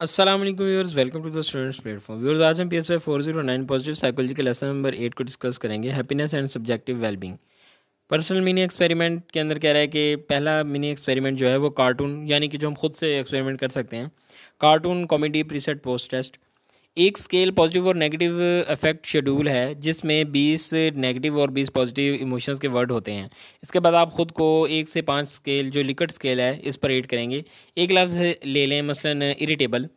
Aslam viewers welcome to the students platform viewers आज हम P S Y four zero nine positive psychology के lesson number eight को discuss करेंगे happiness and subjective wellbeing personal mini experiment के अंदर कह रहा है कि पहला मिनी एक्सपेरिमेंट जो है वो कार्टून यानी कि जो हम खुद से एक्सपेरिमेंट कर सकते हैं cartoon comedy pretest post test एक स्केल पॉजिटिव और नेगेटिव इफेक्ट शेड्यूल है जिसमें 20 नेगेटिव और 20 पॉजिटिव इमोशंस के वर्ड होते हैं इसके बाद आप ख़ुद को एक से पाँच स्केल जो लिकट स्केल है इस पर एड करेंगे एक लफ्ज़ ले लें मसलन इरिटेबल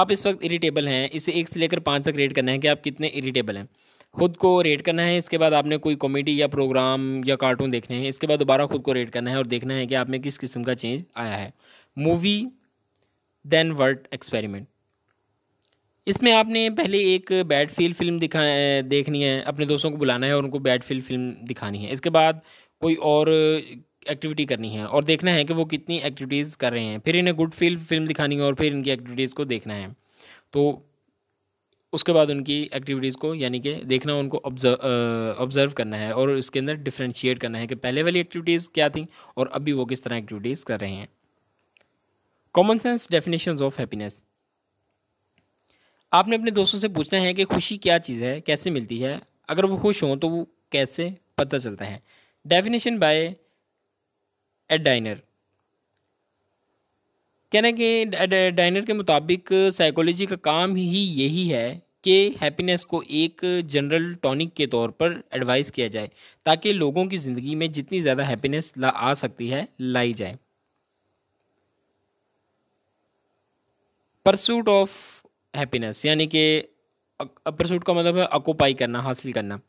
आप इस वक्त इरिटेबल हैं इसे एक से लेकर पाँच तक रेट करना है कि आप कितने इरीटेबल हैं खुद को रेट करना है इसके बाद आपने कोई कॉमेडी या प्रोग्राम या कार्टून देखने हैं इसके बाद दोबारा खुद को रेट करना है और देखना है कि आप में किस किस्म का चेंज आया है मूवी देन वर्ड एक्सपेरिमेंट इसमें आपने पहले एक बैड फील फिल्म दिखा देखनी है अपने दोस्तों को बुलाना है और उनको बैड फील फिल्म दिखानी है इसके बाद कोई और एक्टिविटी करनी है और देखना है कि वो कितनी एक्टिविटीज़ कर रहे हैं फिर इन्हें गुड फील फिल्म दिखानी है और फिर इनकी एक्टिविटीज़ को देखना है तो उसके बाद उनकी एक्टिविटीज़ को यानी कि देखना उनको ऑब्जर्व ऑब्जर्व करना है और इसके अंदर डिफ्रेंशिएट करना है कि पहले वाली एक्टिविटीज़ क्या थी और अभी वो किस तरह एक्टिविटीज़ कर रहे हैं common sense definition of happiness आपने अपने दोस्तों से पूछना है कि खुशी क्या चीज़ है कैसे मिलती है अगर वो खुश हों तो वो कैसे पता चलता है डेफिनेशन बाय एडाइनर डाइनर कहना कि डाइनर के मुताबिक साइकोलॉजी का काम ही यही है कि हैप्पीनेस को एक जनरल टॉनिक के तौर पर एडवाइस किया जाए ताकि लोगों की ज़िंदगी में जितनी ज़्यादा हैप्पीनेस ला आ सकती है लाई जाए परसूट ऑफ हैप्पीनेस यानी कि परसूट का मतलब है अकोपाई करना हासिल करना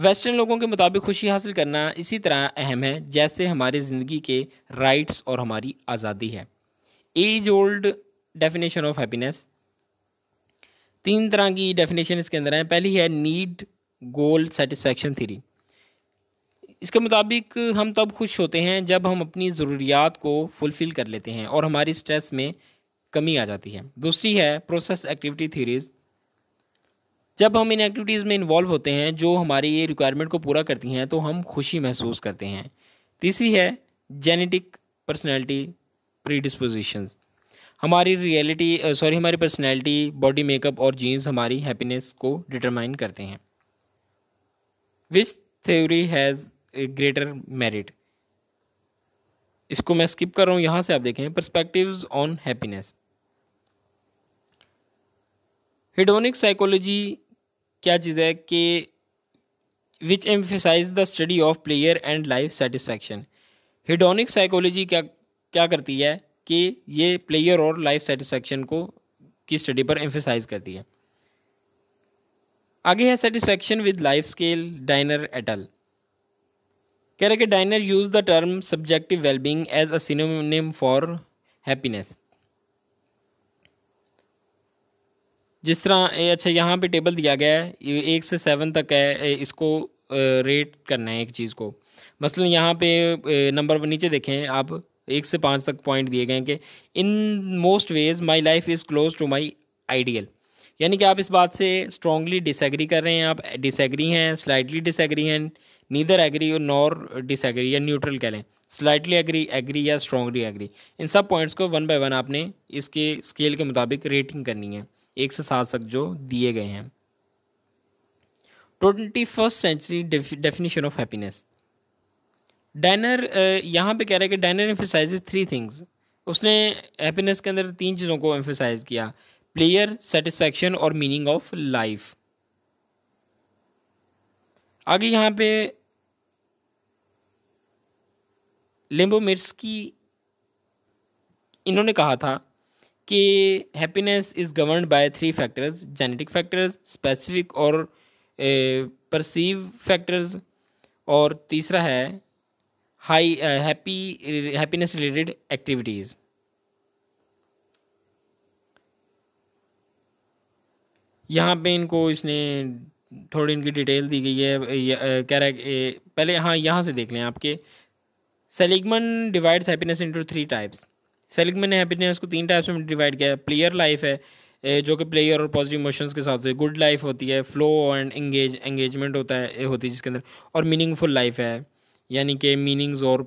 वेस्टर्न लोगों के मुताबिक खुशी हासिल करना इसी तरह अहम है जैसे हमारी ज़िंदगी के राइट्स और हमारी आज़ादी है age old definition of happiness तीन तरह की डेफिनेशन इसके अंदर है पहली है नीड गोल सेटिस्फेक्शन थ्री इसके मुताबिक हम तब खुश होते हैं जब हम अपनी ज़रूरियात को फुलफ़िल कर लेते हैं और हमारी स्ट्रेस में कमी आ जाती है दूसरी है प्रोसेस एक्टिविटी थीरीज जब हम इन एक्टिविटीज़ में इन्वॉल्व होते हैं जो हमारी ये रिक्वायरमेंट को पूरा करती हैं तो हम खुशी महसूस करते हैं तीसरी है जेनेटिक पर्सनैलिटी प्रीडिस्पोजिशंस हमारी रियलिटी सॉरी हमारी पर्सनैलिटी बॉडी मेकअप और जीन्स हमारी हैप्पीनेस को डिटरमाइन करते हैं which theory has greater merit इसको मैं स्किप कर रहा हूँ यहाँ से आप देखें perspectives on happiness hedonic psychology क्या चीज़ है कि which emphasize the study of pleasure and life satisfaction hedonic psychology क्या क्या करती है कि ये प्लेयर और लाइफ सेटिस्फैक्शन को की स्टडी पर एम्फिसाइज करती है आगे है satisfaction with life scale Diener et al रहे कि Diener use the term subjective wellbeing as a synonym for happiness जिस तरह अच्छा यहाँ पे टेबल दिया गया है एक से सेवन तक है इसको रेट करना है एक चीज़ को मसलन यहाँ पे नंबर नीचे देखें आप एक से पाँच तक पॉइंट दिए गए हैं कि in most ways my life is close to my ideal यानी कि आप इस बात से स्ट्रांगली डिसग्री कर रहे हैं आप डिसग्री हैं स्लाइटली डिसग्री हैं नीदर एग्री नॉर डिसएग्री या न्यूट्रल कह लें स्लाइटली एग्री एग्री या स्ट्रॉन्गली एग्री इन सब पॉइंट्स को वन बाई वन आपने इसके स्केल के मुताबिक रेटिंग करनी है एक से सात तक जो दिए गए हैं twenty first century definition of happiness Diener यहाँ पे कह रहे हैं कि डैनर एम्फिसाइज थ्री थिंग्स उसने हैप्पीनेस के अंदर तीन चीज़ों को एम्फिसाइज किया प्लेयर सेटिस्फैक्शन और मीनिंग ऑफ लाइफ आगे यहाँ पे लिम्बो मिर्स की इन्होंने कहा था कि happiness is govern by three factors genetic factors specific और परसीव फैक्टर्स और तीसरा है high happy happiness related activities यहाँ पे इनको इसने थोड़ी इनकी डिटेल दी गई है कह रहा है पहले हाँ यहाँ से देख लें आपके Seligman divides happiness into three types Seligman ने हैप्पीनेस को तीन टाइप्स में डिवाइड किया है प्लेयर लाइफ है जो कि प्लेयर और पॉजिटिव इमोशंस के साथ होती है गुड लाइफ होती है फ्लो एंड एंगेज एंगेजमेंट होता है होती है जिसके अंदर और मीनिंगफुल लाइफ है यानी कि मीनिंग्स और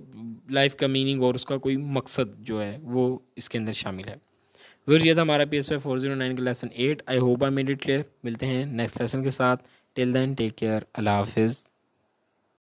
लाइफ का मीनिंग और उसका कोई मकसद जो है वो इसके अंदर शामिल है फिर ये था हमारा P S Y four zero nine का lesson eight I hope I made it clear मिलते हैं नेक्स्ट लेसन के साथ टिल देन टेक केयर अल्लाह हाफिज़